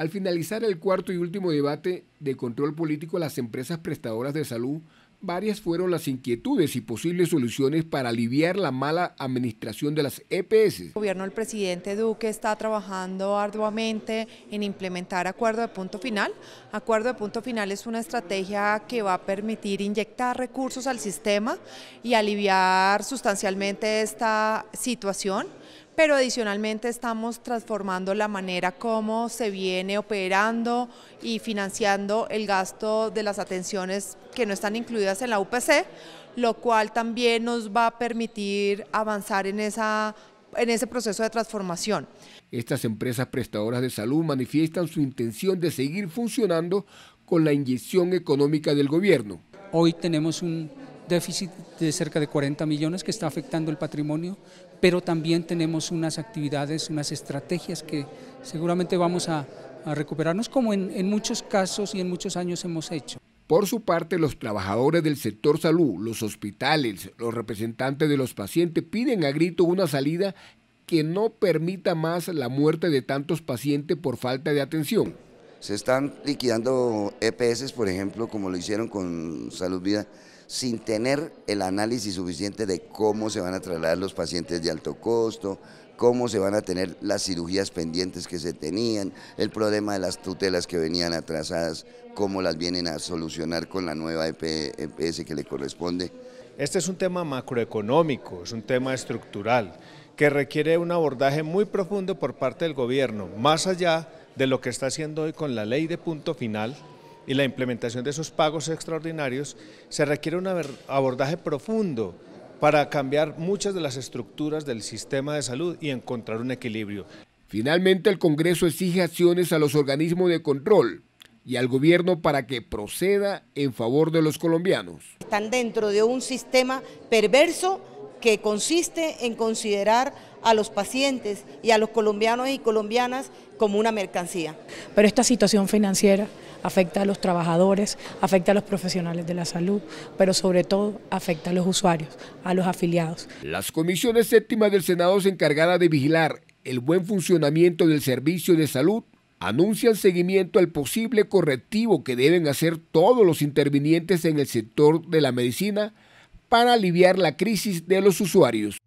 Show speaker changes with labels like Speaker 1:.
Speaker 1: Al finalizar el cuarto y último debate de control político a las empresas prestadoras de salud, varias fueron las inquietudes y posibles soluciones para aliviar la mala administración de las EPS. El
Speaker 2: gobierno del presidente Duque está trabajando arduamente en implementar acuerdo de punto final. Acuerdo de punto final es una estrategia que va a permitir inyectar recursos al sistema y aliviar sustancialmente esta situación pero adicionalmente estamos transformando la manera como se viene operando y financiando el gasto de las atenciones que no están incluidas en la UPC, lo cual también nos va a permitir avanzar en esa en ese proceso de transformación.
Speaker 1: Estas empresas prestadoras de salud manifiestan su intención de seguir funcionando con la inyección económica del gobierno. Hoy tenemos un déficit de cerca de 40 millones que está afectando el patrimonio, pero también tenemos unas actividades, unas estrategias que seguramente vamos a, recuperarnos como en muchos casos y en muchos años hemos hecho. Por su parte, los trabajadores del sector salud, los hospitales, los representantes de los pacientes piden a grito una salida que no permita más la muerte de tantos pacientes por falta de
Speaker 3: atención. Se están liquidando EPS, por ejemplo, como lo hicieron con Salud Vida, sin tener el análisis suficiente de cómo se van a trasladar los pacientes de alto costo, cómo se van a tener las cirugías pendientes que se tenían, el problema de las tutelas que venían atrasadas, cómo las vienen a solucionar con la nueva EPS e que le corresponde.
Speaker 4: Este es un tema macroeconómico, es un tema estructural, que requiere un abordaje muy profundo por parte del gobierno, más allá de lo que está haciendo hoy con la ley de punto final y la implementación de esos pagos extraordinarios, se requiere un abordaje profundo para cambiar muchas de las estructuras del
Speaker 1: sistema de salud y encontrar un equilibrio. Finalmente, el Congreso exige acciones a los organismos de control y al gobierno para que proceda en favor de los colombianos.
Speaker 2: Están dentro de un sistema perverso que consiste en considerar a los pacientes y a los colombianos y colombianas como una mercancía. Pero esta situación financiera afecta a los trabajadores, afecta a los profesionales de la salud, pero sobre todo afecta a los usuarios, a los afiliados.
Speaker 1: Las comisiones séptimas del Senado se encargada de vigilar el buen funcionamiento del servicio de salud anuncian seguimiento al posible correctivo que deben hacer todos los intervinientes en el sector de la medicina para aliviar la crisis de los usuarios.